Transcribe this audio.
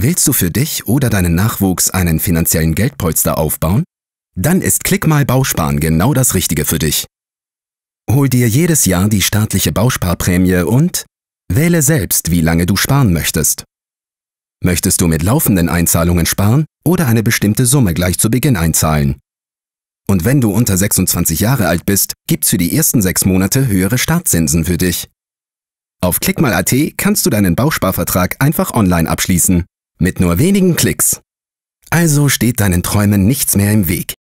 Willst du für dich oder deinen Nachwuchs einen finanziellen Geldpolster aufbauen? Dann ist Klick Bausparen genau das Richtige für dich. Hol dir jedes Jahr die staatliche Bausparprämie und wähle selbst, wie lange du sparen möchtest. Möchtest du mit laufenden Einzahlungen sparen oder eine bestimmte Summe gleich zu Beginn einzahlen? Und wenn du unter 26 Jahre alt bist, gibt's für die ersten sechs Monate höhere Startzinsen für dich. Auf klickmal.at kannst du deinen Bausparvertrag einfach online abschließen. Mit nur wenigen Klicks. Also steht deinen Träumen nichts mehr im Weg.